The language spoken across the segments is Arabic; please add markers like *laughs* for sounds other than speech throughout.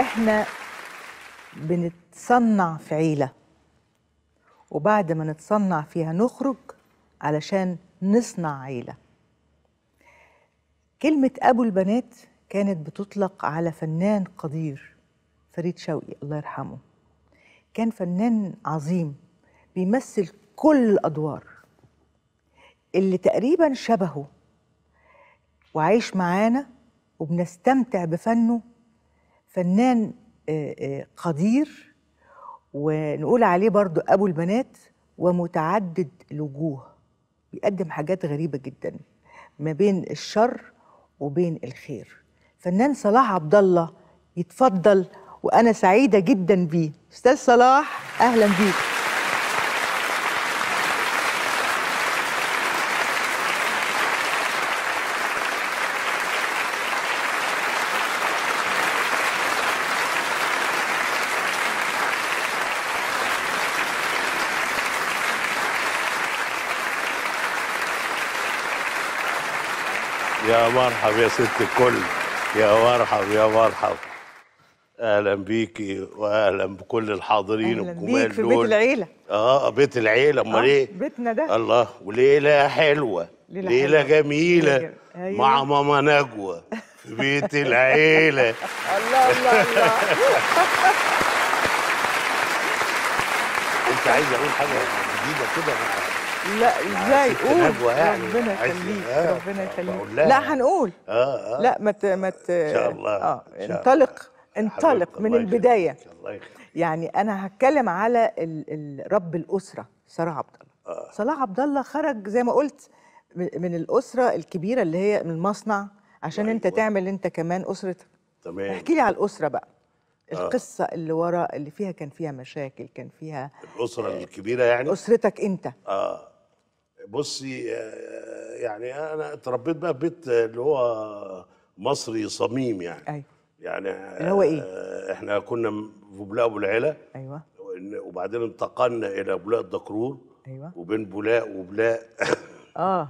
احنا بنتصنع في عيله وبعد ما نتصنع فيها نخرج علشان نصنع عيله كلمه ابو البنات كانت بتطلق على فنان قدير فريد شوقي الله يرحمه كان فنان عظيم بيمثل كل الادوار اللي تقريبا شبهه وعايش معانا وبنستمتع بفنه فنان آه، آه، قدير ونقول عليه برضو أبو البنات ومتعدد الوجوه بيقدم حاجات غريبة جدا ما بين الشر وبين الخير فنان صلاح عبد الله يتفضل وأنا سعيدة جدا بيه أستاذ صلاح أهلا بيك يا مرحب يا ست الكل يا مرحب يا مرحب اهلا بيكي واهلا بكل الحاضرين أهلاً الجمال بيك في دول. بيت العيله اه بيت العيله امال آه، ايه بيتنا ده الله وليله حلوه ليله, ليلة حلوة. جميله ليلة. أيوة. مع ماما نجوى في بيت *laughs* العيله الله الله الله *laughs* انت عايز اقول حاجه جديده كده لا ازاي قول ربنا يخليك ربنا يخليك لا هنقول اه اه لا ما ما ان شاء الله اه انطلق انطلق من البدايه يعني انا هتكلم على رب الاسره صلاح عبد الله صلاح آه. عبد الله خرج زي ما قلت من الاسره الكبيره اللي هي من المصنع عشان انت تعمل انت كمان اسرتك تمام احكي لي على الاسره بقى آه. القصه آه. اللي ورا اللي فيها كان فيها مشاكل كان فيها الاسره الكبيره يعني اسرتك انت اه بصي آه، يعني انا اتربيت بقى في بيت اللي هو مصري صميم يعني ايوه يعني اللي هو ايه؟ آه، احنا كنا في بولاق ابو العلا ايوه وبعدين انتقلنا الى بولاق الدكرور ايوه وبين بولاق وبلاق *laughs* اه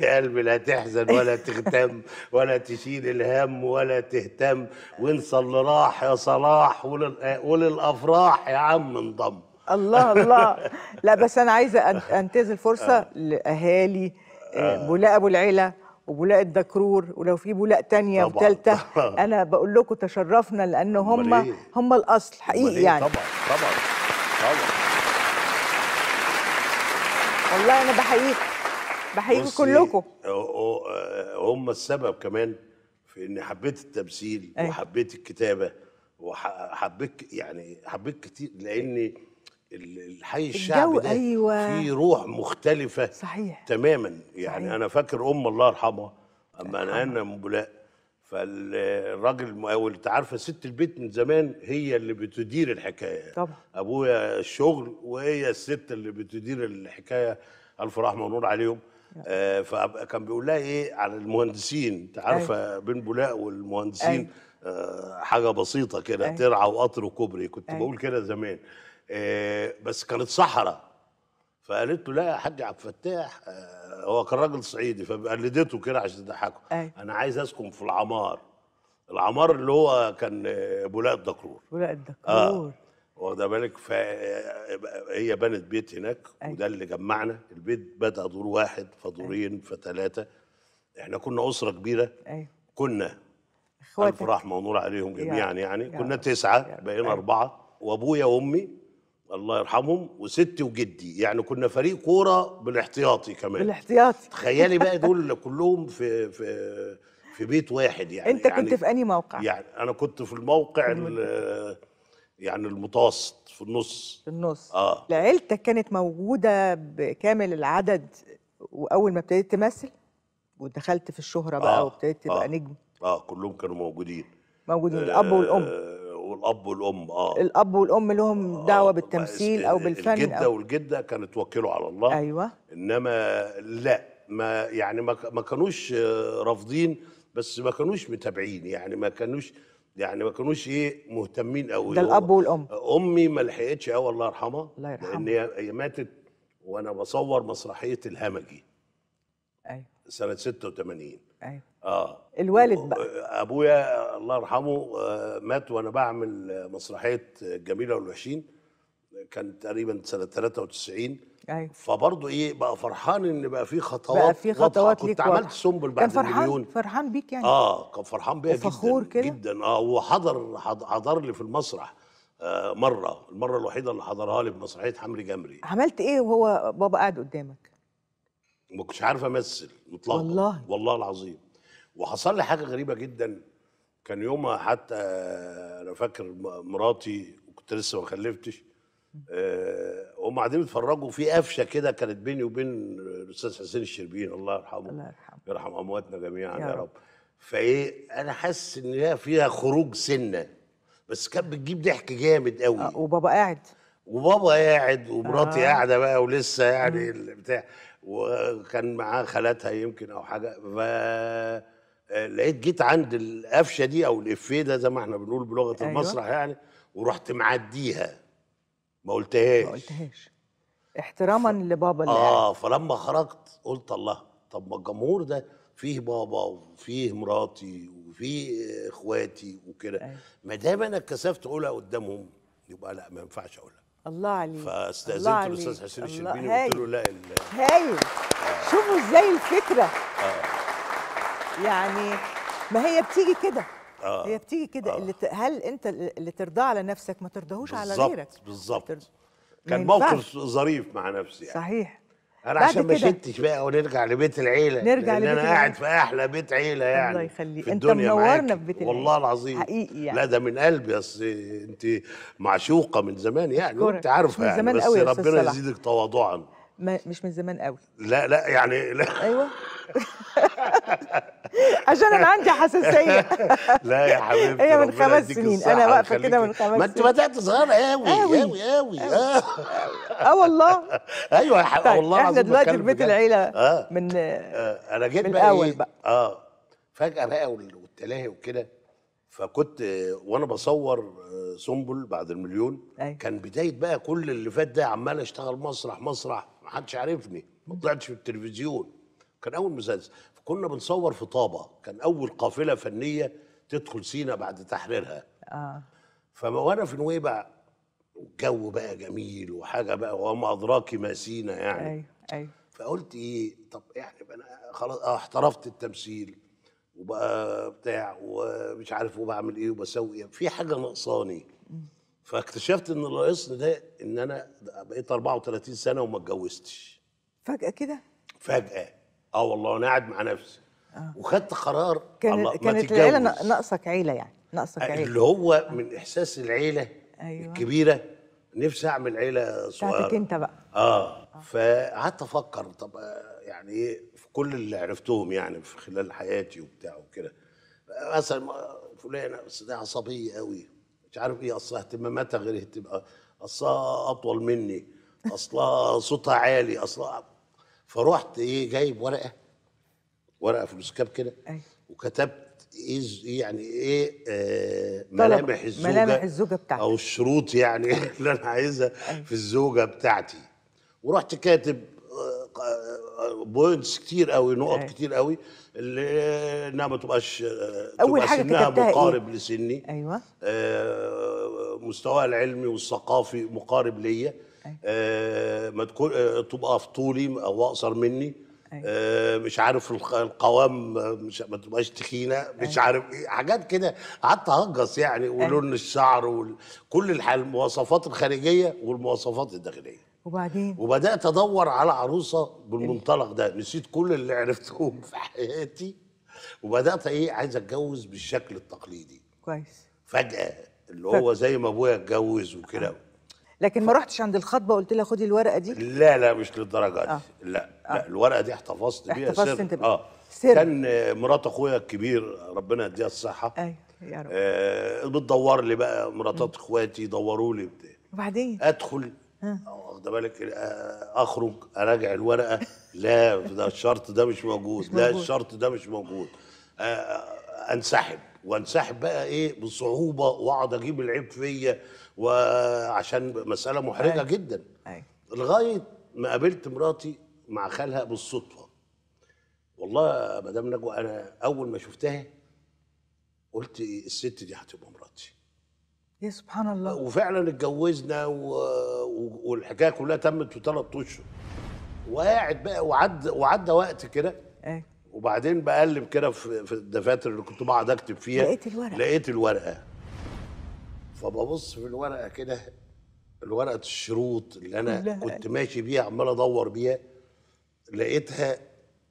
يا قلبي لا تحزن ولا تغتم ولا تشيل الهم ولا تهتم وانسى اللي راح يا صلاح آه، وللافراح يا عم انضم الله الله لا بس انا عايزه انتهز الفرصه آه. لاهالي آه، آه. بولاء ابو العيله وبولاء الدكرور ولو في بولاء تانية وثالثة *laughs* أنا بقول لكم تشرفنا لأن هم إيه؟ هم الأصل حقيقي إيه؟ يعني طبعا طبعا طبعا والله أنا بحييك بحييك كلكم هم السبب كمان في إني حبيت التمثيل وحبيت الكتابة وحبيت يعني حبيت كتير لأني الحي الشعبي ده أيوة. في روح مختلفة صحيح تماما يعني صحيح. أنا فاكر أم الله يرحمها أما أنا أنا بولاق فالراجل المقاول أنت عارفة ست البيت من زمان هي اللي بتدير الحكاية طبعا أبويا الشغل وهي الست اللي بتدير الحكاية ألف رحمة ونور عليهم آه فكان بيقول لها إيه على المهندسين أنت عارفة أيوة. بين بولاق والمهندسين أيوة. آه حاجة بسيطة كده أيوة. ترعى وقطر وكوبري كنت أي. بقول كده زمان آه، بس كانت صحراء فقالت له لا يا حاج عبد الفتاح آه، هو كان راجل صعيدي فقلدته كده عشان تضحكه انا عايز اسكن في العمار العمار اللي هو كان آه، بولاق الدكرور بولاق الدكرور آه. واخده بالك فهي بنت بيت هناك أي. وده اللي جمعنا البيت بدا دور واحد فدورين فثلاثه احنا كنا اسره كبيره أي. كنا اخواتك الف رحمه ونور عليهم جميعا يعني, يعني. كنا تسعه بقينا اربعه وابويا وامي الله يرحمهم وستي وجدي يعني كنا فريق كوره بالاحتياطي كمان بالاحتياطي تخيلي بقى دول *laughs* كلهم في في في بيت واحد يعني انت يعني كنت في انهي موقع يعني انا كنت في الموقع يعني المتوسط في النص في النص اه لعيلتك كانت موجوده بكامل العدد واول ما ابتديت تمثل ودخلت في الشهره بقى آه وابتديت تبقى آه نجم اه كلهم كانوا موجودين موجودين آه الاب والام والاب والام اه الاب والام لهم آه، دعوه آه بالتمثيل او بالفن الجده أو والجده كانوا توكلوا على الله ايوه انما لا ما يعني ما كانوش رافضين بس ما كانوش متابعين يعني ما كانوش يعني ما كانوش ايه مهتمين قوي ده الاب والام امي ما لحقتش قوي آه، الله يرحمها الله يرحمها لان هي ماتت وانا بصور مسرحيه الهمجي ايوه سنه 86 ايوه اه الوالد بقى ابويا الله يرحمه آه، مات وانا بعمل مسرحيه الجميله والوحشين كان تقريبا سنه 93 ايوه فبرضه ايه بقى فرحان ان بقى في خطوات بقى في خطوات كنت عملت سنبل بعد كان فرحان المليون. فرحان بيك يعني اه كان فرحان بيا جدا كده. جدا اه وحضر حضر لي في المسرح آه مره المره الوحيده اللي حضرها لي في مسرحيه حمري جمري عملت ايه وهو بابا قاعد قدامك؟ ما كنتش عارف امثل مطلقا والله والله العظيم وحصل لي حاجه غريبه جدا كان يومها حتى انا فاكر مراتي وكنت لسه ما خلفتش آه، هم قاعدين يتفرجوا في قفشه كده كانت بيني وبين الاستاذ حسين الشربين الله يرحمه الله يرحمه يرحم امواتنا جميعا يا, يا رب. فايه انا حاسس ان هي فيها خروج سنه بس كانت بتجيب ضحك جامد قوي آه وبابا قاعد وبابا قاعد ومراتي آه. قاعده بقى ولسه يعني البتاع وكان معاه خالاتها يمكن او حاجه ف لقيت جيت عند القفشه دي او الافيه ده زي ما احنا بنقول بلغه أيوة. المسرح يعني ورحت معديها ما قلتهاش ما قلتهاش احتراما ف... لبابا اللي اه فلما خرجت قلت الله طب ما الجمهور ده فيه بابا وفيه مراتي وفيه اخواتي وكده أيوة. ما دام انا اتكسفت اقولها قدامهم يبقى لا ما ينفعش اقولها الله عليك فاستاذنت الاستاذ حسين الشربيني وقلت له لا هايل شوفوا ازاي الفكره يعني ما هي بتيجي كده آه. هي بتيجي كده آه. اللي ت... هل انت اللي ترضاه على نفسك ما ترضاهوش على غيرك بالظبط ترض... كان موقف ظريف مع نفسي يعني. صحيح انا عشان ما شدتش بقى ونرجع لبيت العيله نرجع لأن لبيت انا قاعد في احلى بيت عيله يعني الله يخليك انت منورنا في بيت العيله والله العظيم حقيقي يعني. لا ده من قلبي اصل انت معشوقه من زمان يعني وانت عارفه يعني زمان بس قوي ربنا يزيدك تواضعا مش من زمان قوي لا لا يعني لا ايوه *laughs* عشان انا عندي حساسيه *laughs* لا يا حبيبتي هي من خمس سنين انا واقفه كده من خمس سنين ما انت بدات صغيره قوي قوي قوي اه والله *laughs* ايوه يا طيب، والله احنا دلوقتي في بيت العيله آه. من آه، انا جيت بقى الاول إيه، بقى اه فجاه بقى والتلاهي وكده فكنت وانا بصور آه، سنبل بعد المليون أي. كان بدايه بقى كل اللي فات ده عمال اشتغل مسرح مسرح ما حدش عارفني ما طلعتش في التلفزيون كان اول مسلسل كنا بنصور في طابه كان اول قافله فنيه تدخل سينا بعد تحريرها اه وأنا في نويبع الجو بقى جميل وحاجه بقى وما أدراكي ما سينا يعني ايوه ايوه فقلت ايه طب يعني انا خلاص آه، احترفت التمثيل وبقى بتاع ومش عارف وبعمل ايه وبسوي ايه في حاجه ناقصاني فاكتشفت ان اللي ناقصني ده ان انا بقيت 34 سنه وما اتجوزتش فجاه كده فجاه اه والله انا قاعد مع نفسي آه. وخدت قرار كان الله كانت العيله ناقصك عيله يعني ناقصك عيله اللي هو آه. من احساس العيله أيوة. الكبيره نفسي اعمل عيله صغيره بتاعتك انت بقى اه, آه. فقعدت افكر طب يعني ايه في كل اللي عرفتهم يعني في خلال حياتي وبتاع وكده مثلا فلانه بس دي عصبيه قوي مش عارف ايه اصلها اهتماماتها غير اهتمام اصلها اطول مني اصلها صوتها عالي اصلها فروحت ايه جايب ورقه ورقه فلوس كام كده وكتبت إيه, ايه يعني ايه آه ملامح الزوجه ملامح الزوجه بتاعتي او الشروط يعني *laughs* اللي انا عايزها في الزوجه بتاعتي ورحت كاتب بوينتس آه، آه، كتير قوي نقط أيه. كتير قوي اللي انها ما تبقاش آه، اول تبقى حاجه سنها إيه؟ مقارب إيه؟ لسني ايوه آه مستواها العلمي والثقافي مقارب ليا آه، ما تكون آه، تبقى في طولي او اقصر مني آه، مش عارف القوام مش ما تبقاش تخينه مش عارف ايه حاجات كده قعدت اهجص يعني ولون الشعر وكل المواصفات الخارجيه والمواصفات الداخليه وبعدين وبدات ادور على عروسه بالمنطلق ده نسيت كل اللي عرفتهم في حياتي وبدات ايه عايز اتجوز بالشكل التقليدي كويس فجاه اللي هو زي ما ابويا اتجوز وكده لكن ما رحتش عند الخطبه وقلت لها خدي الورقه دي لا لا مش للدرجه دي آه. لا آه. لا الورقه دي احتفظت بيها احتفظت انت بيها اه سر. كان مرات اخويا الكبير ربنا يديها الصحه ايوه يا رب آه بتدور لي بقى مراتات اخواتي يدوروا لي بتاع وبعدين ادخل آه. واخده بالك آه، اخرج اراجع الورقه لا ده الشرط ده مش موجود, مش موجود. لا الشرط ده مش موجود آه انسحب وانسحب بقى ايه بصعوبه واقعد اجيب العيب فيا وعشان مساله محرجه أي. أيوة. جدا أي. أيوة. لغايه ما قابلت مراتي مع خالها بالصدفه والله مدام نجوى انا اول ما شفتها قلت الست دي هتبقى مراتي يا سبحان الله وفعلا اتجوزنا و... والحكايه كلها تمت في ثلاث اشهر وقاعد بقى وعد وعدى وقت كده أيوة. وبعدين بقلب كده في الدفاتر اللي كنت بقعد اكتب فيها لقيت الورقه لقيت الورقه فببص في الورقه كده الورقه الشروط اللي انا كنت ماشي بيها عمال ادور بيها لقيتها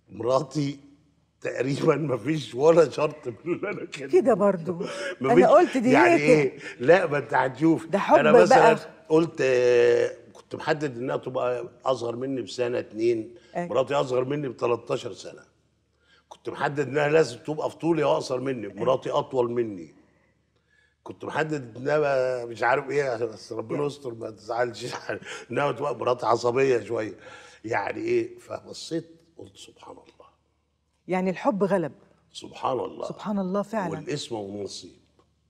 مراتي تقريبا ما فيش ولا شرط من اللي انا كده كده برضه انا قلت دي يعني إيه؟, ايه لا ما انت هتشوف ده حب انا مثلا بقى. قلت كنت محدد انها تبقى اصغر مني بسنه اتنين أي. أيوة. مراتي اصغر مني ب 13 سنه كنت محدد انها لازم تبقى في طولي واقصر مني مراتي اطول مني كنت محدد ان مش عارف ايه بس ربنا يستر ما تزعلش *laughs* ناوي تبقى مراتي عصبيه شويه يعني ايه فبصيت قلت سبحان الله يعني الحب غلب سبحان الله سبحان الله فعلا والاسم والنصيب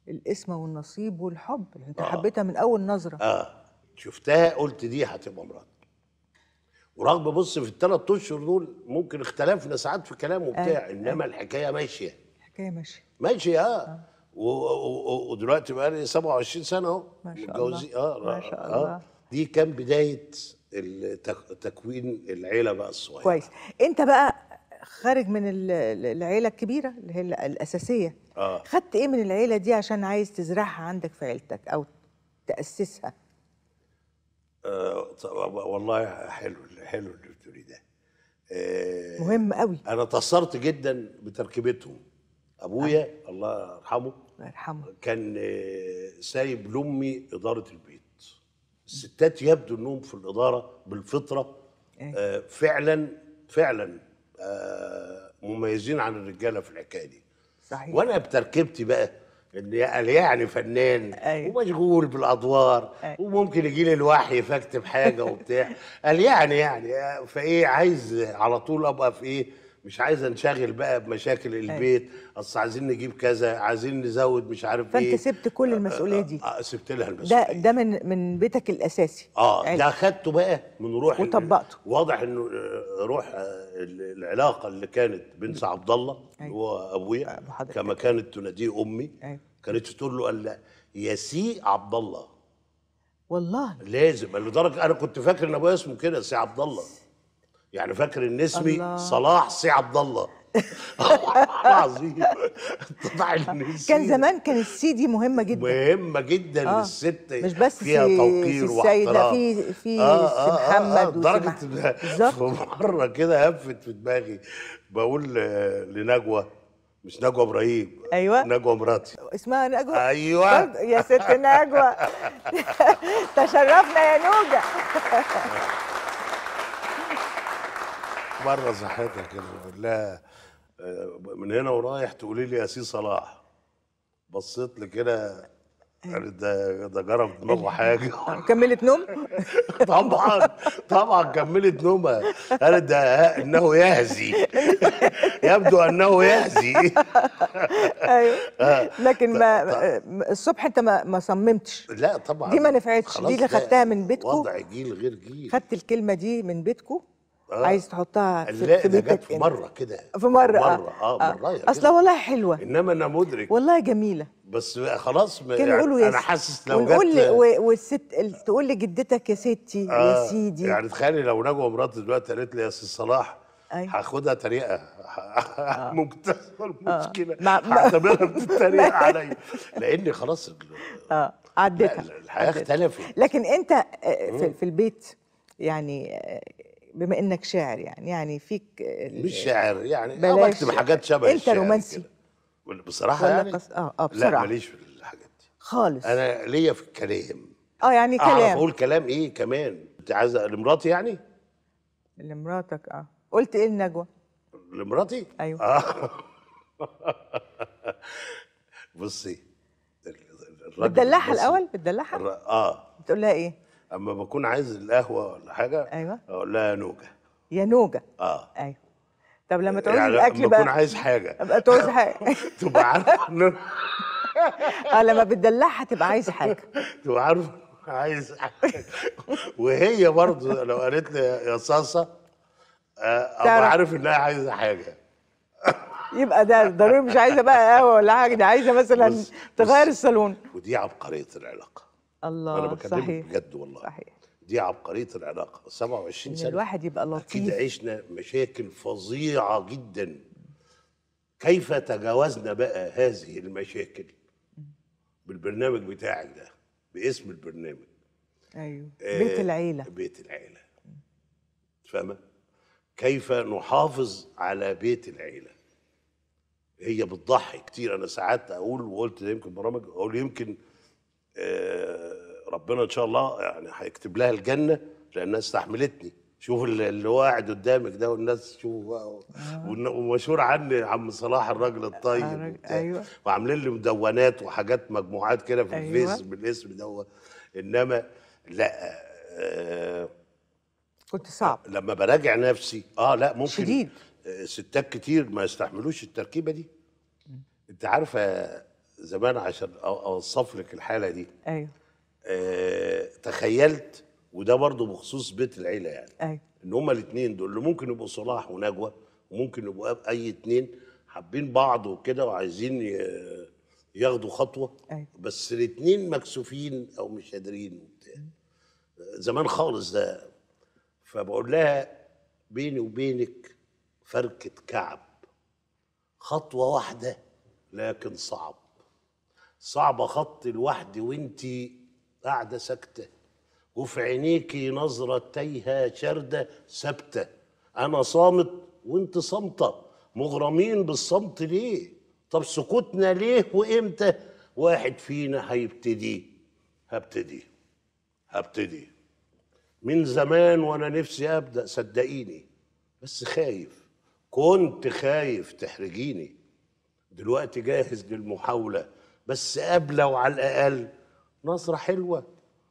الاسم والنصيب والحب انت آه. حبيتها من اول نظره اه شفتها قلت دي هتبقى مراتي ورغم بص في الثلاث اشهر دول ممكن اختلفنا ساعات في كلام وبتاع آه. انما آه. الحكايه ماشيه الحكايه ماشيه ماشيه آه. آه. ودلوقتي بقى لي 27 سنه اهو ما شاء متجوزين الله. اه ما شاء آه، الله. اه دي كان بدايه تكوين العيله بقى الصغيره كويس انت بقى خارج من العيله الكبيره اللي هي الاساسيه آه. خدت ايه من العيله دي عشان عايز تزرعها عندك في عيلتك او تاسسها آه والله حلو حلو اللي بتقولي ده آه مهم قوي انا تاثرت جدا بتركيبتهم ابويا آه. الله يرحمه الله يرحمه كان آه، سايب لامي اداره البيت الستات يبدو انهم في الاداره بالفطره إيه. آه فعلا فعلا آه مميزين عن الرجاله في الحكايه دي صحيح وانا بتركيبتي بقى ان يعني فنان أيوة. ومشغول بالادوار أيوة. وممكن يجي لي الوحي فاكتب حاجه وبتاع قال يعني يعني فايه عايز على طول ابقى في ايه مش عايزه انشغل بقى بمشاكل أيوة. البيت اصل عايزين نجيب كذا عايزين نزود مش عارف فأنت ايه فانت سبت كل آه، المسؤوليه آه، دي آه سبت لها المسؤوليه ده ده من من بيتك الاساسي اه عادي. ده اخدته بقى من روح وطبقته واضح انه آه، روح العلاقه اللي كانت بنت عبد الله اللي أيوة. هو ابويا كما كانت تناديه امي أيوه. كانت تقول له قال يا سي عبد الله والله لازم لدرجه انا كنت فاكر ان ابويا اسمه كده سي عبد الله يعني فاكر ان اسمي الله. صلاح سي عبد الله *laughs* *laughs* العظيم كان زمان كان السي دي مهمه جدا مهمه جدا آه. للست مش بس فيها توقير في السيدة في في آه آه, آه، محمد لدرجه آه في مره كده هفت في دماغي بقول لنجوى مش نجوى ابراهيم ايوه نجوى مراتي اسمها نجوى ايوه يا ست نجوى *laughs* تشرفنا يا نوجه بره صحتك لا آه، من هنا ورايح تقولي لي يا سي صلاح بصيت لي كده إيه؟ ده ده جرب في دماغه حاجه *laughs* كملت نوم؟ *laughs* طبعا طبعا كملت نومها قالت ده انه يهزي *laughs* يبدو انه يهزي ايوه آه. لكن ما الصبح انت ما ما صممتش لا طبعا دي ما نفعتش دي اللي خدتها من بيتكو وضع جيل غير جيل خدت الكلمه دي من بيتكو آه. عايز تحطها في لا ده جت في مره كده في مره آه. مره اه, آه. مره اصل والله حلوه انما انا مدرك والله جميله بس خلاص كانوا يعني انا حاسس لو ونقول جت و... والست تقول لجدتك يا ستي آه. يا سيدي يعني تخيلي لو نجوى مراتي دلوقتي قالت لي يا سي صلاح أيوة. هاخدها تريقه آه. ممكن تحصل مشكله هعتبرها بتتريق عليا لان خلاص اه عدتها الحياه اختلفت لكن انت آه، في, في البيت يعني آه، بما انك شاعر يعني يعني فيك مش شاعر يعني انا آه، بكتب حاجات شبه انت رومانسي بصراحه يعني قص... اه اه بصراحه لا ماليش في الحاجات دي خالص انا ليا في الكلام اه يعني كلام اعرف اقول كلام ايه كمان انت عايزه لمراتي يعني لمراتك اه قلت ايه النجوى لمراتي ايوه آه. *laughs* بصي بتدلعها الاول بتدلعها اه بتقول لها ايه اما بكون عايز القهوه ولا حاجه ايوه اقول لها يا نوجه يا نوجه اه ايوه طب لما تعوز يعني الاكل بقى بكون عايز حاجه ابقى تعوز حاجه *laughs* تبقى عارفه *laughs* اه لما بتدلعها تبقى عايز حاجه *laughs* تبقى عارفه عايز حاجه وهي برضه لو قالت لي يا صاصه آه، ابقى عارف انها عايزه حاجه يبقى ده ضروري مش عايزه بقى قهوه ولا حاجه دي عايزه مثلا تغير الصالون ودي عبقريه العلاقه الله انا بكلمك صحيح بجد والله صحيح دي عبقريه العلاقه 27 سنه الواحد يبقى لطيف اكيد عشنا مشاكل فظيعه جدا كيف تجاوزنا بقى هذه المشاكل بالبرنامج بتاعك ده باسم البرنامج ايوه آه بيت العيله بيت العيله فاهمه كيف نحافظ على بيت العيله هي بتضحي كتير انا ساعات اقول وقلت يمكن برامج اقول يمكن آه، ربنا ان شاء الله يعني هيكتب لها الجنه لانها استحملتني شوف اللي واعد قدامك ده والناس شوف آه. ومشهور عني عم صلاح الراجل آه، الطيب آه. ايوه وعاملين لي مدونات وحاجات مجموعات كده في أيوة. الفيس بالاسم دوت انما لا آه كنت صعب آه، لما براجع نفسي اه لا ممكن شديد ستات كتير ما يستحملوش التركيبه دي انت عارفه زمان عشان اوصف لك الحاله دي ايوه آه، تخيلت وده برضه بخصوص بيت العيله يعني أي. أيوة. ان هما الاثنين دول اللي ممكن يبقوا صلاح ونجوى وممكن يبقوا اي اثنين حابين بعض وكده وعايزين ياخدوا خطوه أي. أيوة. بس الاثنين مكسوفين او مش قادرين وبتاع زمان خالص ده فبقول لها بيني وبينك فركه كعب خطوه واحده لكن صعب صعب خط لوحدي وانتي قاعدة سكتة وفي عينيكي نظرة تايهة شاردة ثابتة أنا صامت وأنت صامتة مغرمين بالصمت ليه؟ طب سكوتنا ليه وإمتى؟ واحد فينا هيبتدي هبتدي هبتدي من زمان وأنا نفسي أبدأ صدقيني بس خايف كنت خايف تحرجيني دلوقتي جاهز للمحاولة بس قبله وعلى الأقل نظرة حلوة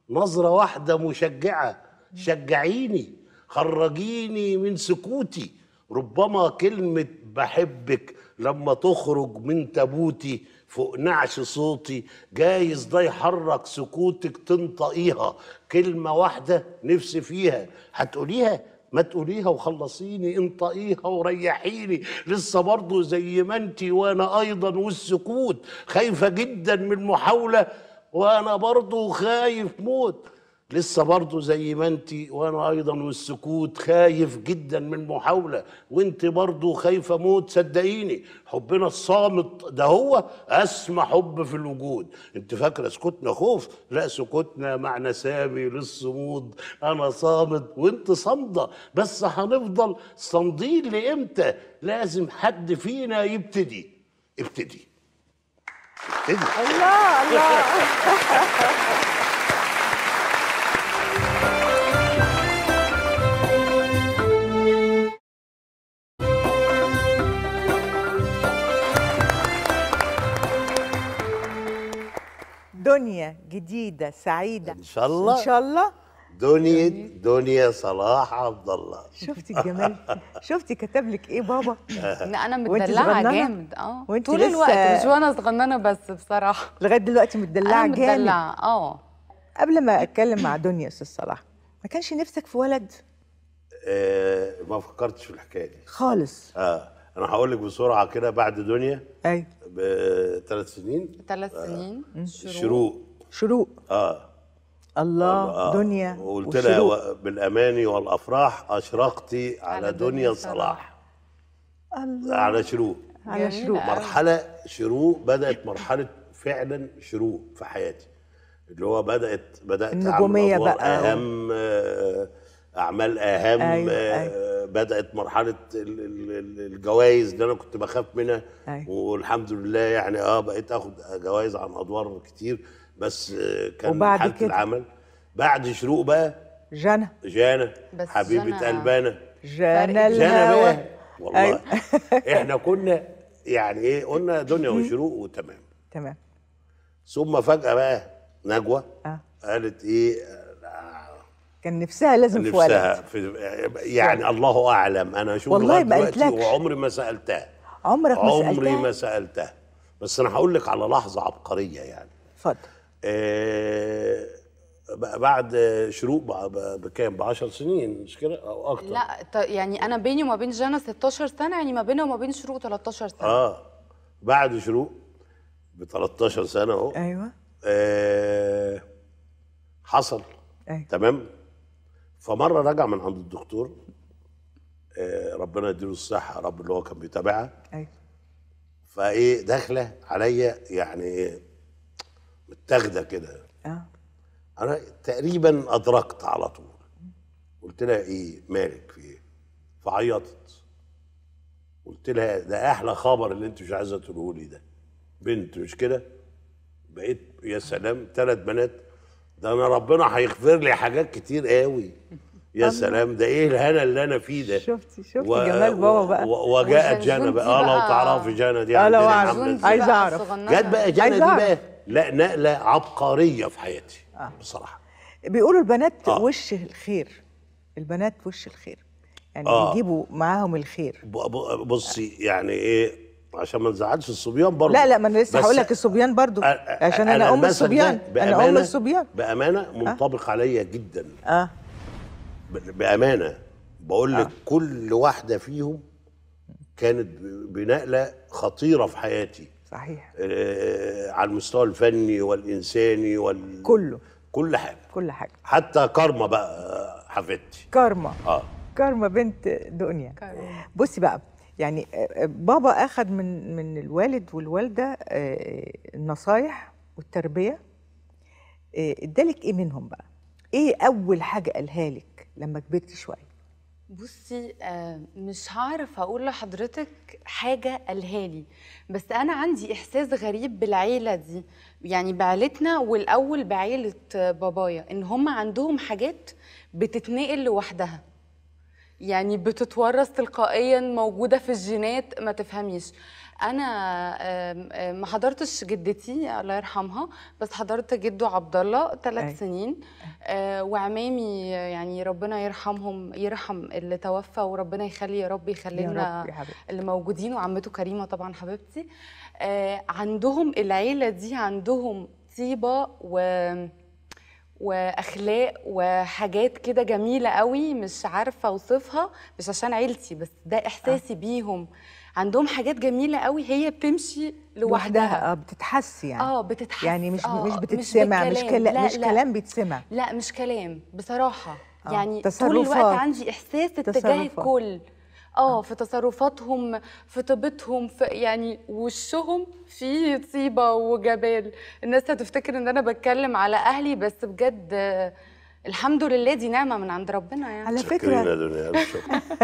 نظرة واحدة مشجعة شجعيني خرجيني من سكوتي ربما كلمة بحبك لما تخرج من تابوتي فوق نعش صوتي جايز ده يحرك سكوتك تنطقيها كلمة واحدة نفسي فيها هتقوليها ما تقوليها وخلصيني انطقيها وريحيني لسه برضه زي ما انتي وانا ايضا والسكوت خايفة جدا من محاولة وانا برضو خايف موت لسه برضو زي ما انت وانا ايضا والسكوت خايف جدا من محاوله وانت برضو خايفه موت صدقيني حبنا الصامت ده هو اسمى حب في الوجود انت فاكره سكوتنا خوف لا سكوتنا معنى سامي للصمود انا صامت وانت صامده بس هنفضل صامدين لامتى لازم حد فينا يبتدي ابتدي ابتدي الله الله دنيا جديدة سعيدة إن شاء الله إن شاء الله دنيا دنيا صلاح عبد الله شفتي الجمال *laughs* شفتي كتب لك ايه بابا *laughs* انا متدلعه جامد اه وانت طول الوقت مش وانا صغننه بس بصراحه لغايه دلوقتي متدلعه جامد انا متدلعه اه قبل ما اتكلم مع دنيا استاذ صلاح ما كانش نفسك في ولد آه ما فكرتش في الحكايه دي خالص اه انا هقول لك بسرعه كده بعد دنيا ايوه ثلاث سنين ثلاث سنين آه. شروق شروق اه الله دنيا وقلت لها بالاماني والافراح اشرقت على, على دنيا صلاح الله على شروق على شروق مرحله شروق بدات مرحله فعلا شروق في حياتي اللي هو بدات بدات النجوميه بقى اهم اعمال اهم أيوة آه، أيوة. بدات مرحله الجوائز اللي انا كنت بخاف منها أيوة. والحمد لله يعني اه بقيت اخد جوائز عن ادوار كتير بس كان وبعد حاله كده العمل بعد شروق بقى جانا جانا حبيبه قلبانا جانا جانا بقى والله *laughs* احنا كنا يعني ايه قلنا دنيا وشروق وتمام تمام ثم فجاه بقى نجوى آه. قالت ايه كان نفسها لازم في ولد في يعني الله اعلم انا اشوف والله ما لك وعمري ما سالتها عمرك ما سالتها عمري ما سالتها بس انا هقول لك على لحظه عبقريه يعني اتفضل آه، بعد شروق بكام ب 10 سنين مش كده او اكتر لا يعني انا بيني وما بين جانا 16 سنه يعني ما بينها وما بين شروق 13 سنه اه بعد شروق ب 13 سنه اهو ايوه آه حصل أيوة. تمام فمره رجع من عند الدكتور آه ربنا يديله الصحه يا رب اللي هو كان بيتابعها ايوه فايه داخله عليا يعني متاخده كده اه انا تقريبا ادركت على طول قلت لها ايه مالك في ايه فعيطت قلت لها ده احلى خبر اللي انت مش عايزه تقوله لي ده بنت مش كده بقيت يا سلام ثلاث بنات ده انا ربنا هيغفر لي حاجات كتير قوي يا سلام ده ايه الهنا اللي انا فيه ده شفتي شفتي و... جمال بابا بقى وجاءت جنى بقى اه لو تعرفي جنى دي اه اعرف عايزه اعرف جت بقى جنى دي بقى لا نقله عبقريه في حياتي آه. بصراحه بيقولوا البنات آه. وش الخير البنات وش الخير يعني آه. بيجيبوا معاهم الخير بصي آه. يعني ايه عشان ما نزعلش الصبيان برضه لا لا ما انا لسه هقول لك الصبيان برضه عشان انا, أنا ام الصبيان انا ام الصبيان بامانه آه. منطبق آه. عليا جدا اه بامانه بقول لك آه. كل واحده فيهم كانت بنقله خطيره في حياتي صحيح آه على المستوى الفني والانساني وال كله كل حاجه كل حاجه حتى كارما بقى آه، حفيدتي كارما اه كارما بنت دنيا بصي بقى يعني آه، آه، بابا اخذ من من الوالد والوالده النصايح والتربيه ادالك ايه منهم بقى ايه اول حاجه قالها لك لما كبرتي شويه بصي آه، مش هعرف اقول لحضرتك حاجه قالهالي بس انا عندي احساس غريب بالعيله دي يعني بعيلتنا والاول بعيله بابايا ان هم عندهم حاجات بتتنقل لوحدها يعني بتتورث تلقائيا موجوده في الجينات ما تفهميش انا ما حضرتش جدتي الله يرحمها بس حضرت جده عبد الله ثلاث سنين آه، وعمامي يعني ربنا يرحمهم يرحم اللي توفى وربنا يخلي يا رب يخلينا اللي موجودين وعمته كريمه طبعا حبيبتي آه، عندهم العيله دي عندهم طيبه و واخلاق وحاجات كده جميله قوي مش عارفه اوصفها مش عشان عيلتي بس ده احساسي آه. بيهم عندهم حاجات جميله قوي هي بتمشي لوحدها اه بتتحس يعني اه بتتحس يعني مش آه مش بتتسمع مش كلام لا مش كلام بيتسمع لا مش كلام بصراحه آه يعني تصرفات. طول الوقت عندي احساس اتجاه الكل آه،, اه في تصرفاتهم في طيبتهم في يعني وشهم في طيبه وجبال الناس هتفتكر ان انا بتكلم على اهلي بس بجد الحمد لله دي نعمه من عند ربنا يعني على فكره دنيا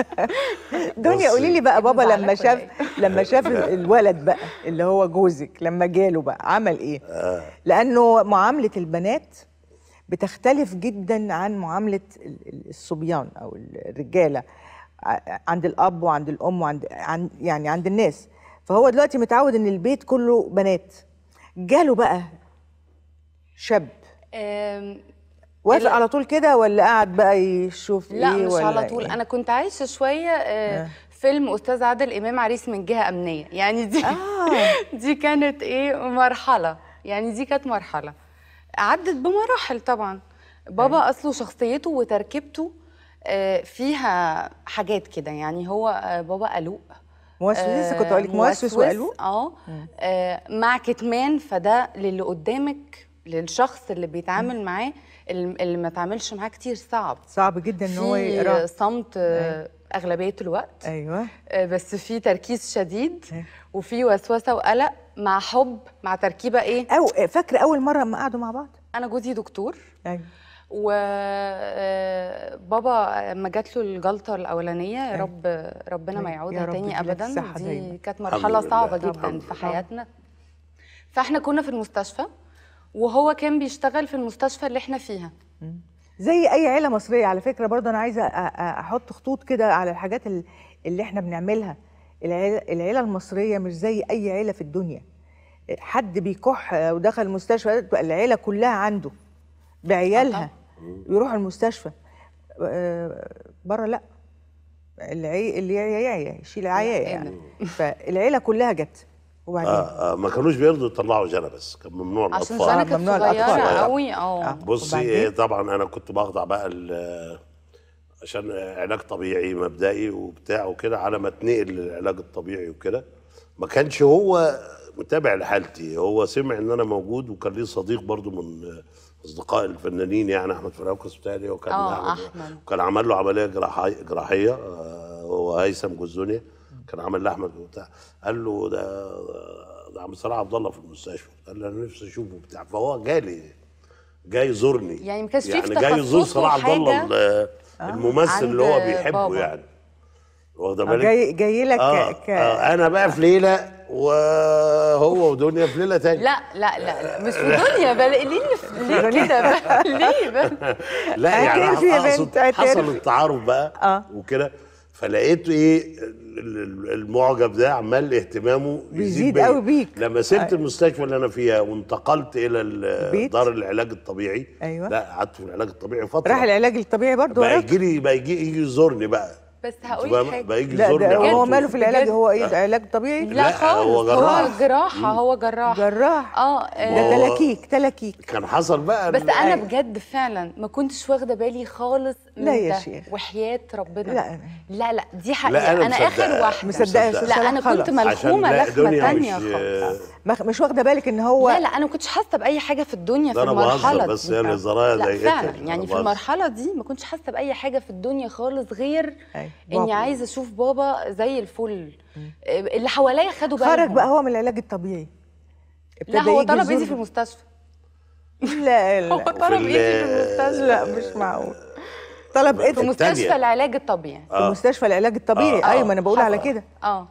*laughs* دنيا قولي لي بقى بابا لما شاف *laughs* لما شاف الولد بقى اللي هو جوزك لما جاله بقى عمل ايه آه. لانه معامله البنات بتختلف جدا عن معامله الصبيان او الرجاله عند الاب وعند الام وعند عن يعني عند الناس فهو دلوقتي متعود ان البيت كله بنات جاله بقى شاب وافق على طول كده ولا قعد بقى يشوف لا ايه مش ولا على طول إيه؟ انا كنت عايشه شويه آه آه. فيلم استاذ عادل امام عريس من جهه امنيه يعني دي آه. *laughs* دي كانت ايه مرحله يعني دي كانت مرحله عدت بمراحل طبعا بابا آه. اصله شخصيته وتركيبته آه فيها حاجات كده يعني هو آه بابا قلوق موسوس آه، لسه كنت اقول لك موسوس وقلوق آه. اه مع كتمان فده للي قدامك للشخص اللي بيتعامل معاه اللي ما تعملش معاه كتير صعب صعب جدا ان هو يقرا صمت آه، أي. أيوه. اغلبيه الوقت ايوه آه، بس في تركيز شديد أيوه. وفي وسوسه وقلق مع حب مع تركيبه ايه او فاكره اول مره لما قعدوا مع بعض انا جوزي دكتور ايوه وبابا آه، لما جات له الجلطه الاولانيه يا أيوه. رب ربنا ما يعودها تاني ابدا دي كانت مرحله صعبه جدا في حياتنا فاحنا كنا في المستشفى وهو كان بيشتغل في المستشفى اللي احنا فيها زي اي عيله مصريه على فكره برضه انا عايزه احط خطوط كده على الحاجات اللي احنا بنعملها العيله المصريه مش زي اي عيله في الدنيا حد بيكح ودخل المستشفى العيله كلها عنده بعيالها يروح المستشفى آه، بره لا العي اللي يشيل عيا يعني فالعيله كلها جت وبعدين آه آه ما كانوش بيرضوا يطلعوا بس كان ممنوع الاطفال عشان آه، كانت ممنوع الاطفال آه، آه، قوي اه بصي إيه طبعا انا كنت بخضع بقى عشان علاج طبيعي مبدئي وبتاع وكده على ما اتنقل للعلاج الطبيعي وكده ما كانش هو متابع لحالتي هو سمع ان انا موجود وكان ليه صديق برضو من اصدقاء الفنانين يعني احمد فراوكس بتاعي وكان اه احمد وكان عمل له عمليه جراحيه جراحيه هو هيثم جزوني كان عامل لاحمد وبتاع قال له ده ده عم صلاح عبد الله في المستشفى قال له انا نفسي اشوفه بتاع فهو جالي جاي يزورني يعني ما كانش يعني جاي يزور صلاح عبد الله آه. الممثل اللي هو بيحبه بابا. يعني واخده آه، بالك جاي جاي لك آه ك... آه انا بقى في ليله وهو ودنيا في ليله تانية لا لا لا, لا مش في دنيا بل ليه ليه كده *laughs* ليه بقى لا آه، يعني اقصد حصل التعارف بقى آه. وكده فلقيت ايه المعجب ده عمال اهتمامه بيزيد قوي بيك لما سبت المستشفى اللي انا فيها وانتقلت الى دار العلاج الطبيعي ايوه لا قعدت في العلاج الطبيعي فتره راح العلاج الطبيعي برضه بقى يجي لي بقى يجي يزورني بقى بس هقول لك حاجه لا ده هو ماله في العلاج هو ايه علاج طبيعي لا, لا خالص هو جراح هو جراحه هو جراح جراح اه ده آه، تلاكيك تلاكيك كان حصل بقى بس انا بجد فعلا ما كنتش واخده بالي خالص من لا يا شيخ وحياه ربنا لا لا لا دي حقيقه لا انا, أنا اخر واحده مصدقاش لا انا كنت ملخومه لخمه ثانيه خالص مش واخده بالك ان هو لا لا انا ما كنتش حاسه باي حاجه في الدنيا في المرحله دي بس يعني الزرايا لا فعلا يعني في المرحله دي ما كنتش حاسه باي حاجه في الدنيا خالص غير أيوة. بابا. اني عايزه اشوف بابا زي الفل اللي حواليا خدوا بالهم خرج بقى هو من العلاج الطبيعي لا هو طلب ايدي في المستشفى لا لا *laughs* هو طلب ايدي في المستشفى لا مش معقول طلب ايدي في مستشفى العلاج الطبيعي في مستشفى العلاج الطبيعي آه، آه. ايوه ما انا بقول على كده اه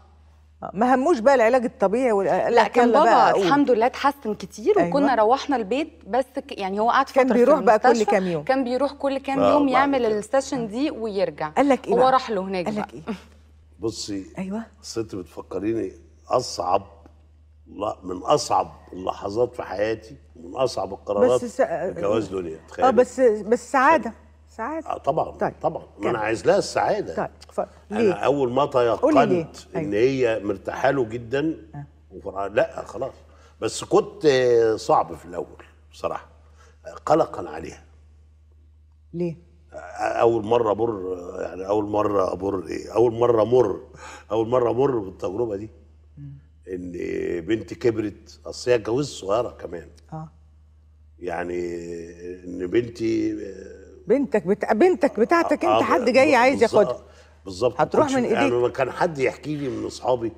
ما هموش بقى العلاج الطبيعي ولا لا كان بابا بقى الحمد لله اتحسن كتير أيوة. وكنا روحنا البيت بس يعني هو قعد فتره كان بيروح بقى كل كام يوم كان بيروح كل كام يوم يعمل السيشن دي ويرجع قال لك ايه هو راح له هناك قال لك ايه بصي ايوه الست بتفكريني اصعب لا من اصعب اللحظات في حياتي ومن اصعب القرارات بس س... جواز دنيا تخيل اه بس بس سعاده ساعات آه طبعا طيب. طبعا ما انا عايز لها السعاده طيب اتفضل انا اول ما تيقنت أيوه. ان هي مرتاحه له جدا آه. لا خلاص بس كنت آه، صعب في الاول بصراحه قلقا عليها ليه؟ آه، اول مره مر يعني اول مره ابر ايه اول مره مر اول مره مر بالتجربه دي ان بنتي كبرت اصل هي اتجوزت صغيره كمان اه يعني ان بنتي آه، بنتك بتا... بنتك بتاعتك انت آه، حد جاي عايز ياخدها بالظبط هتروح من يعني ايديك يعني لما كان حد يحكي لي من اصحابي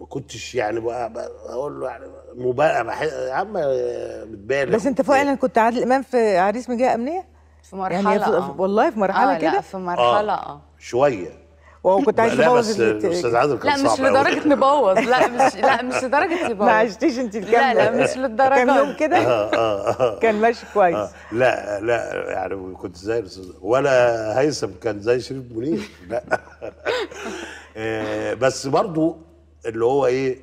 ما كنتش يعني بقى, بقى اقول له يعني مبالغه بح... يا عم متبالغ بس انت فعلا كنت عادل امام في عريس من جهه امنيه؟ في يعني مرحله يعني في... آه. والله في مرحله آه كده؟ في مرحله آه. آه. شويه وكنت عايز تبوظ الاستاذ عادل كان لا مش لدرجه نبوظ لا مش لا مش لدرجه *laughs* نبوظ ما عشتيش انت الكلام لا لا مش للدرجه كان يوم كده آه، آه، آه. كان ماشي كويس لا لا يعني كنت زي ولا هيثم كان زي شريف منير *laughs* لا بس برضو اللي هو ايه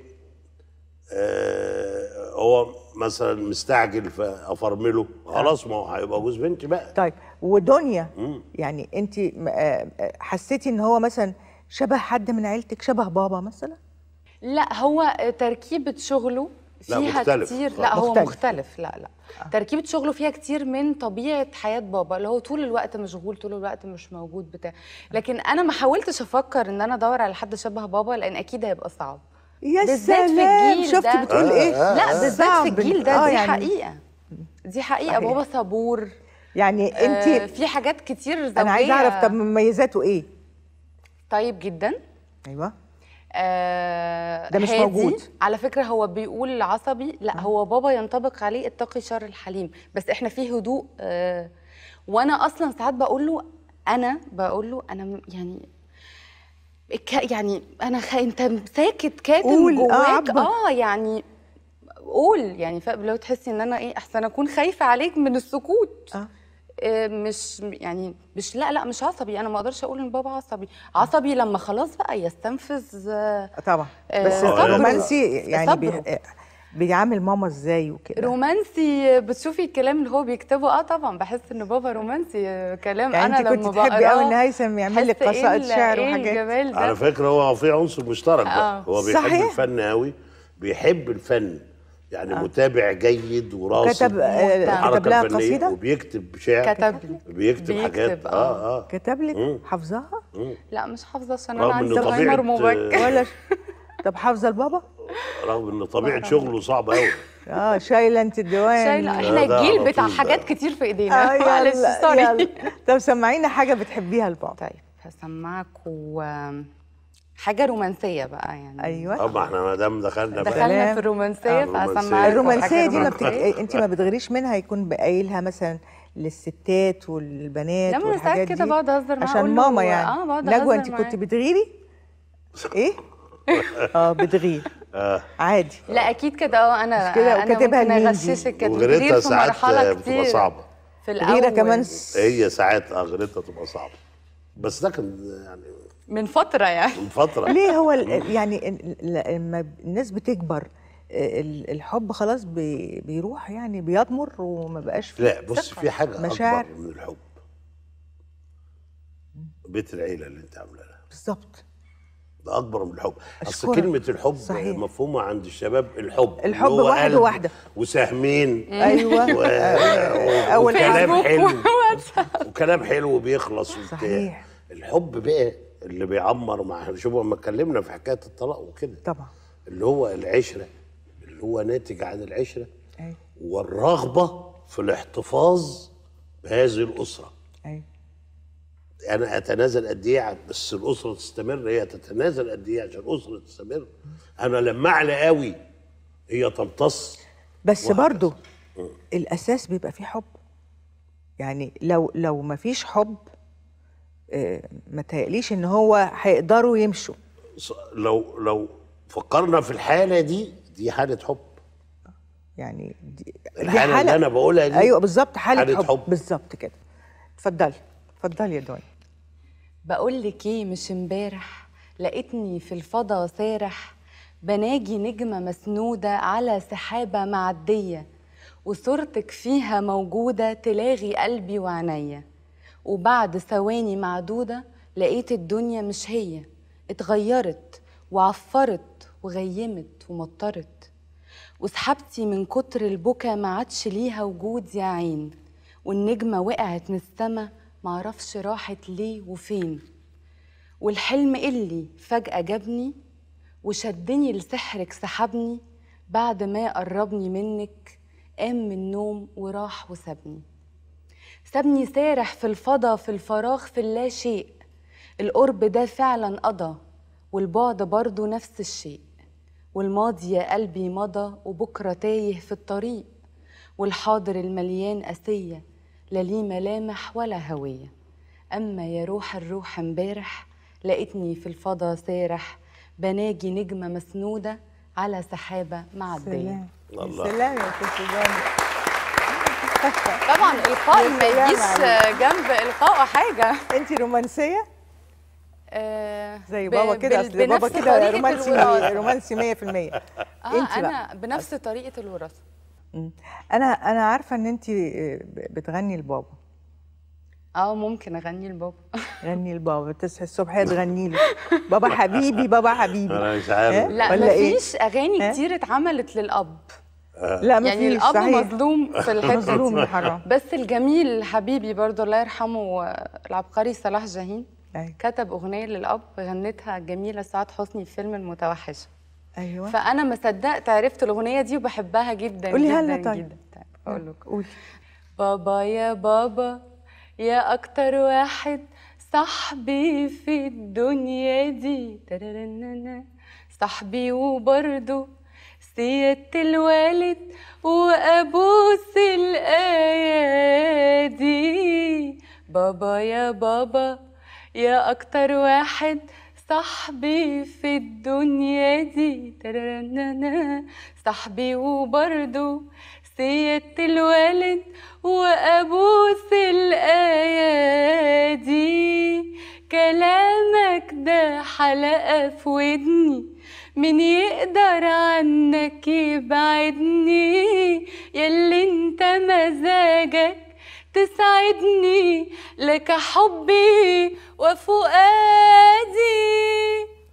هو مثلا مستعجل فافرمله خلاص ما هو هيبقى جوز بنتي بقى طيب ودنيا يعني انت آه، آه، حسيتي ان هو مثلا شبه حد من عيلتك شبه بابا مثلا لا هو تركيبه شغله فيها لا مختلف. كتير لا هو مختلف, مختلف. لا لا آه. تركيبه شغله فيها كتير من طبيعه حياه بابا اللي هو طول الوقت مشغول طول الوقت مش موجود بتاع لكن انا ما حاولتش افكر ان انا ادور على حد شبه بابا لان اكيد هيبقى صعب يا سلام شفتي بتقول ايه آه آه لا آه. بالذات في الجيل ده آه دي يعني حقيقه دي حقيقه صحيح. بابا صبور يعني آه، انت آه في حاجات كتير زوجيه انا عايزه اعرف طب مميزاته ايه طيب جدا ايوه آه ده مش موجود على فكره هو بيقول عصبي لا آه. هو بابا ينطبق عليه اتقي شر الحليم بس احنا في هدوء آه وانا اصلا ساعات بقول له انا بقول له انا يعني يعني انا خ... انت ساكت كاتم آه، جواك اه يعني قول يعني لو تحسي ان انا ايه احسن اكون خايفه عليك من السكوت آه. مش يعني مش لا لا مش عصبي انا ما اقدرش اقول ان بابا عصبي عصبي لما خلاص بقى يستنفذ آه، طبعا آه، بس رومانسي يعني بي... آه، بيعامل ماما ازاي وكده رومانسي بتشوفي الكلام اللي هو بيكتبه اه طبعا بحس ان بابا رومانسي كلام يعني انا لما بقراه تحبي قوي ان هيثم يعمل لك إيه قصائد شعر إيه وحاجات على فكره هو في عنصر مشترك آه. بقى هو بيحب صحيح. الفن قوي بيحب الفن يعني آه. متابع جيد وراصد كتب آه، كتب لها قصيده وبيكتب شعر كتب بيكتب, بيكتب حاجات آه،, اه اه كتب لك حافظاها؟ لا مش حافظه عشان انا عندي زهايمر آه، مبكر *laughs* ولا طب حافظه البابا؟ رغم ان طبيعه شغله صعبه قوي اه شايله انت الديوان شايله احنا الجيل بتاع حاجات كتير في ايدينا آه *laughs* معلش سوري طب سمعينا حاجه بتحبيها البابا طيب هسمعكم حاجه رومانسيه بقى يعني ايوه طب احنا ما دام دخلنا دخلنا في الرومانسيه فاسمع آه، الرومانسيه دي ما بتك... انت ما بتغريش منها يكون بقايلها مثلا للستات والبنات لما والحاجات دي كده بقعد اهزر معاها عشان ماما يعني اه بقعد نجوى انت كنت إيه؟ *laughs* آه، بتغيري؟ ايه؟ اه بتغير آه. عادي لا اكيد كده اه انا مش كده وكاتبها لمين اغششك كده وغيرتها ساعات بتبقى صعبه في الاول غيره كمان هي ساعات اه غيرتها تبقى صعبه بس ده كان يعني من فتره يعني من فتره ليه هو يعني لما الناس بتكبر آه، الحب خلاص بيروح يعني بيضمر وما بقاش في لا بص في حاجه مشاعر. اكبر من الحب بيت العيله اللي انت عاملاها بالظبط ده اكبر من الحب اصل كلمه الحب صحيح. مفهومه عند الشباب الحب الحب واحد وواحده وساهمين ايوه و... *laughs* *laughs* وكلام حلو وكلام حلو بيخلص صحيح الحب بقى اللي بيعمر مع شوفوا لما اتكلمنا في حكايه الطلاق وكده طبعا اللي هو العشره اللي هو ناتج عن العشره أي. والرغبه في الاحتفاظ بهذه الاسره أي. انا اتنازل قد ايه بس الاسره تستمر هي تتنازل قد ايه عشان الاسره تستمر انا لما اعلى قوي هي تمتص بس برضه الاساس بيبقى فيه حب يعني لو لو ما فيش حب ما تهيأليش ان هو هيقدروا يمشوا لو لو فكرنا في الحاله دي دي حاله حب يعني دي الحاله دي حالة اللي انا بقولها دي ايوه بالظبط حاله, حالة حب, حب. بالظبط كده اتفضلي اتفضلي يا دنيا بقول لك ايه مش امبارح لقيتني في الفضا سارح بناجي نجمه مسنوده على سحابه معديه وصورتك فيها موجوده تلاغي قلبي وعينيا وبعد ثواني معدودة لقيت الدنيا مش هي اتغيرت وعفرت وغيمت ومطرت وسحابتي من كتر البكا ما عادش ليها وجود يا عين والنجمة وقعت من السما معرفش راحت ليه وفين والحلم اللي فجأة جابني وشدني لسحرك سحبني بعد ما قربني منك قام من النوم وراح وسابني سابني سارح في الفضا في الفراغ في اللا شيء القرب ده فعلا قضى والبعد برضه نفس الشيء والماضي يا قلبي مضى وبكرة تايه في الطريق والحاضر المليان أسية لا ليه ملامح ولا هوية أما يا روح الروح امبارح لقيتني في الفضا سارح بناجي نجمة مسنودة على سحابة معدية سلام الله. سلام يا *laughs* طبعا القاء ما يجيش جنب القاء حاجه انت رومانسيه آه، زي بابا كده اصل بابا كده رومانسي رومانسي 100% اه انا بنفس طريقه الوراثه انا انا عارفه ان انت آه، بتغني لبابا اه ممكن اغني لبابا غني لبابا تصحي الصبح *laughs* تغني له بابا حبيبي بابا حبيبي انا مش عارف لا إيه؟ مفيش إيه؟ اغاني كتير اتعملت للاب آه. لا ما يعني الاب صحيح. مظلوم في الحته مظلوم حرام بس الجميل حبيبي برضه الله يرحمه العبقري صلاح جاهين أيوة. كتب اغنيه للاب غنتها الجميله سعاد حسني في فيلم المتوحشه ايوه فانا ما صدقت عرفت الاغنيه دي وبحبها جدا قولي هلا طيب جدا طيب، اقول لك قولي بابا يا بابا يا اكتر واحد صاحبي في الدنيا دي صاحبي وبرضه سيادة الوالد وأبوس الأيادي بابا يا بابا يا أكتر واحد صاحبي في الدنيا دي ترنانا صاحبي وبرضه سيادة الوالد وأبوس الأيادي كلامك ده حلقة في ودني من يقدر عنك يبعدني يلي انت مزاجك تسعدني لك حبي وفؤادي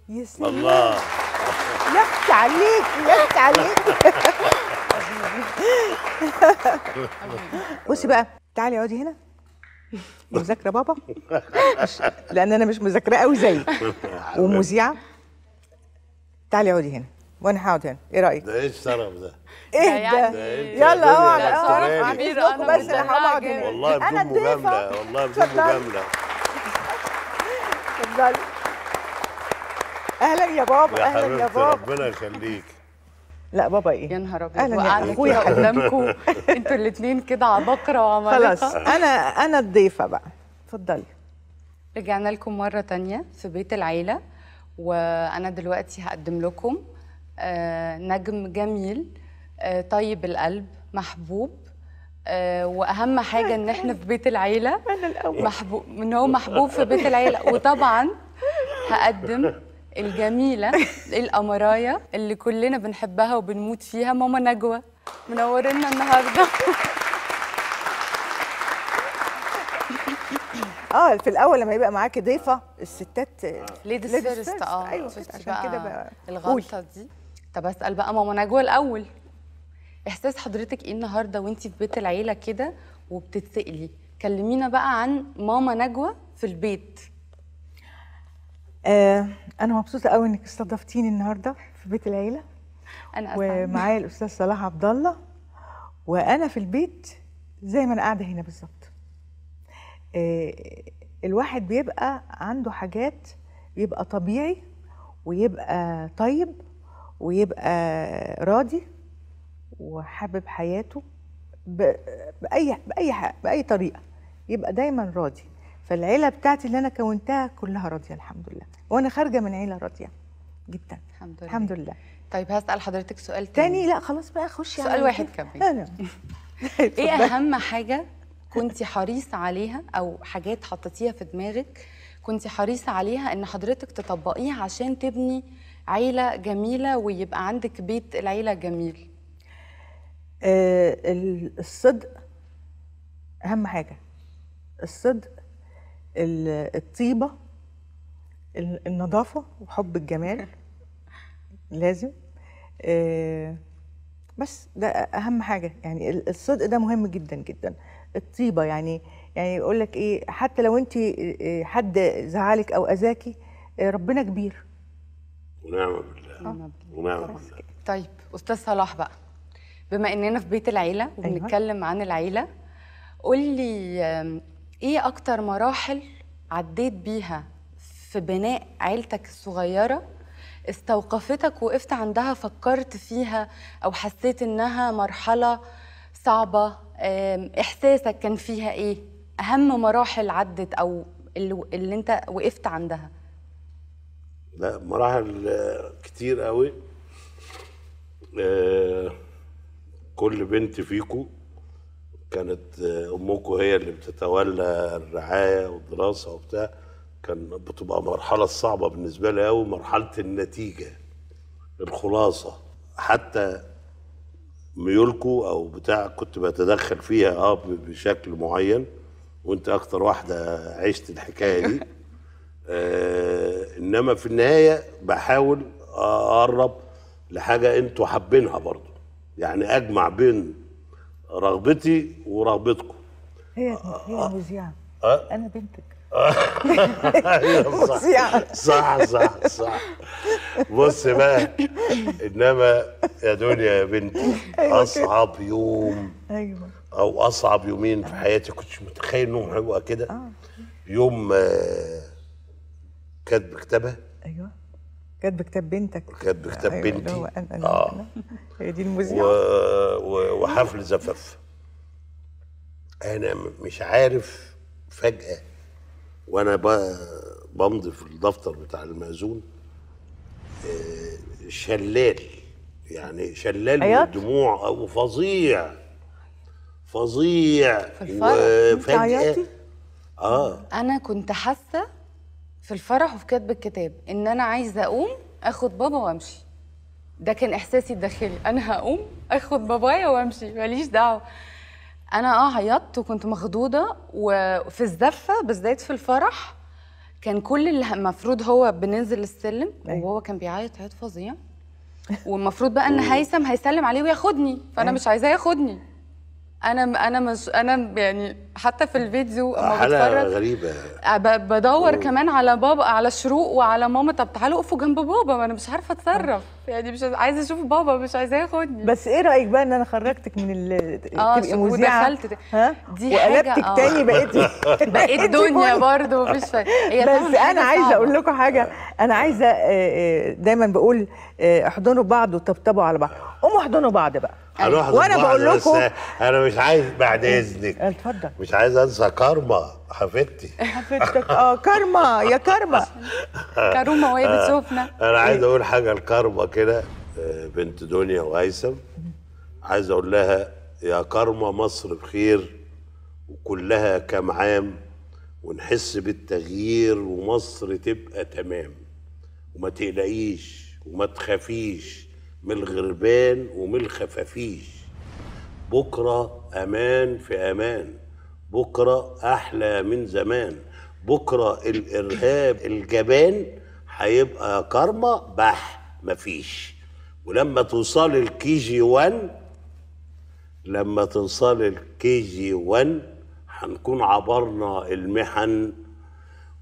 يسلم الله لفت عليك لفت عليك *laughs* بصي بقى تعالي اقعدي هنا مذاكره بابا *laughs* لان انا مش مذاكره قوي زيك *laughs* ومذيعه تعالي اقعدي هنا وانا هقعد هنا ايه رايك؟ ده ايه الشرف ده؟ *laughs* ايه ده؟ يعني ايه؟ يلا يعني يلا اقعد اقعد بس اللي هقعد هنا والله بدون مجامله والله بدون مجامله اتفضلي اهلا يا بابا يا اهلا يا بابا ربنا يخليك لا بابا ايه يا نهار ابيض اهلا اخويا قدامكم *laughs* انتوا الاثنين كده عباقره وعمالقه خلاص انا انا الضيفه بقى اتفضلي رجعنا لكم مره ثانيه في بيت العيله وانا دلوقتي هقدم لكم آه، نجم جميل آه، طيب القلب محبوب آه، واهم حاجه ان احنا في بيت العيله *laughs* محبوب ان هو محبوب في بيت العيله وطبعا هقدم الجميله القمرايه اللي كلنا بنحبها وبنموت فيها ماما نجوى منورنا النهارده *laughs* اه في الاول لما يبقى معاكي ضيفه الستات ليديز فيرست اه ايوه عشان كده بقى الغلطه قول. دي طب اسال بقى ماما نجوى الاول احساس حضرتك ايه النهارده وانت في بيت العيله كده وبتتسالي كلمينا بقى عن ماما نجوى في البيت آه انا مبسوطه قوي انك استضفتيني النهارده في بيت العيله انا ومعايا الاستاذ صلاح عبد الله وانا في البيت زي ما انا قاعده هنا بالظبط آه، الواحد بيبقى عنده حاجات يبقى طبيعي ويبقى طيب ويبقى راضي وحابب حياته باي باي باي طريقه يبقى دايما راضي فالعيله بتاعتي اللي انا كونتها كلها راضيه الحمد لله وانا خارجه من عيله راضيه جدا الحمد لله الحمد لله طيب هسال حضرتك سؤال تاني, تاني لا خلاص بقى خش سؤال يعني واحد كمان *laughs* ايه اهم حاجه كنت حريصه عليها او حاجات حطيتيها في دماغك كنت حريصه عليها ان حضرتك تطبقيها عشان تبني عيله جميله ويبقى عندك بيت العيله جميل آه الصدق اهم حاجه الصدق الطيبه النظافه وحب الجمال *laughs* لازم آه بس ده اهم حاجه يعني الصدق ده مهم جدا جدا الطيبه يعني يعني يقول لك ايه حتى لو انت حد زعلك او اذاكي ربنا كبير ونعم بالله آه. ونعم بالله طيب استاذ صلاح بقى بما اننا في بيت العيله أيوه. وبنتكلم أيوة. عن العيله قول لي ايه اكتر مراحل عديت بيها في بناء عيلتك الصغيره استوقفتك وقفت عندها فكرت فيها او حسيت انها مرحله صعبه احساسك كان فيها ايه اهم مراحل عدت او اللي, اللي انت وقفت عندها لا مراحل آه، كتير قوي آه، كل بنت فيكو كانت آه، امكم هي اللي بتتولى الرعايه والدراسه وبتاع كان بتبقى مرحله صعبه بالنسبه لي قوي مرحله النتيجه الخلاصه حتى ميولكو او بتاع كنت بتدخل فيها اه بشكل معين وانت اكتر واحده عشت الحكايه دي *laughs* آه انما في النهايه بحاول اقرب لحاجه انتوا حابينها برضو يعني اجمع بين رغبتي ورغبتكم هي هي آه، آه، مذيعه أه؟ انا بنتك ايوه صح صح صح صح بص بقى انما يا دنيا يا بنتي أيوة، اصعب يوم ايوه او اصعب يومين في حياتي كنتش متخيل انهم هيبقوا كده آه. يوم آه، كاتب كتابها ايوه كاتب كتاب بنتك كاتب كتاب أيوة، بنتي اه هي دي المذيعه وحفل زفاف انا مش عارف فجاه وانا بمضي في الدفتر بتاع المأذون آه، شلال يعني شلال من الدموع وفظيع فظيع وفجأة اه انا كنت حاسه في الفرح وفي كاتب الكتاب ان انا عايزه اقوم اخد بابا وامشي ده كان احساسي الداخلي انا هقوم اخد بابايا وامشي ماليش دعوه انا اه عيطت وكنت مخضوضه وفي الزفه بالذات في الفرح كان كل اللي المفروض هو بننزل السلم أيوه. وهو كان بيعيط عيط فظيع والمفروض بقى ان هيثم هيسلم عليه وياخدني فانا أيوه. مش عايزاه ياخدني انا انا مش انا يعني حتى في الفيديو اما آه، بتفرج غريبه آه، بدور أوه. كمان على بابا على شروق وعلى ماما طب تعالوا اقفوا جنب بابا ما انا مش عارفه اتصرف يعني مش عايزه اشوف بابا مش عايزاه ياخدني بس ايه رايك بقى ان انا خرجتك من ال آه تبقي ها دي وقلبتك آه. تاني *laughs* بقيت بقيت دنيا برضه مفيش هي بس انا عايزه اقول لكم حاجه انا عايزه دايما بقول احضنوا بعض وطبطبوا على بعض قوموا احضنوا بعض بقى يعني هروح وانا بقول لكم انا مش عايز بعد اذنك اتفضل مش عايز انسى كارما حفيدتي حفيدتك اه كارما يا كارما *laughs* كارما وهي آه، بتشوفنا انا عايز إيه؟ اقول حاجه لكارما كده آه، بنت دنيا وهيثم عايز اقول لها يا كارما مصر بخير وكلها كام عام ونحس بالتغيير ومصر تبقى تمام وما تقلقيش وما تخافيش من الغربان ومن الخفافيش بكرة أمان في أمان بكرة أحلى من زمان بكرة الإرهاب الجبان هيبقى كارما بح مفيش ولما توصل الكي جي 1 لما توصل الكي جي 1 هنكون عبرنا المحن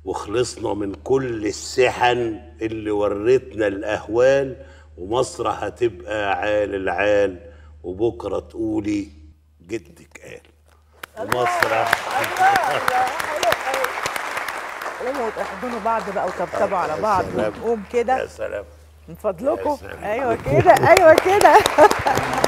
وخلصنا من كل السحن اللي ورتنا الأهوال ومصر هتبقى عال العال وبكره تقولي جدك قال ومصر قوموا وتحضنوا بعض بقى وتبتبوا على بعض وتقوم كده يا سلام من فضلكم ايوه كده ايوه كده *laughs*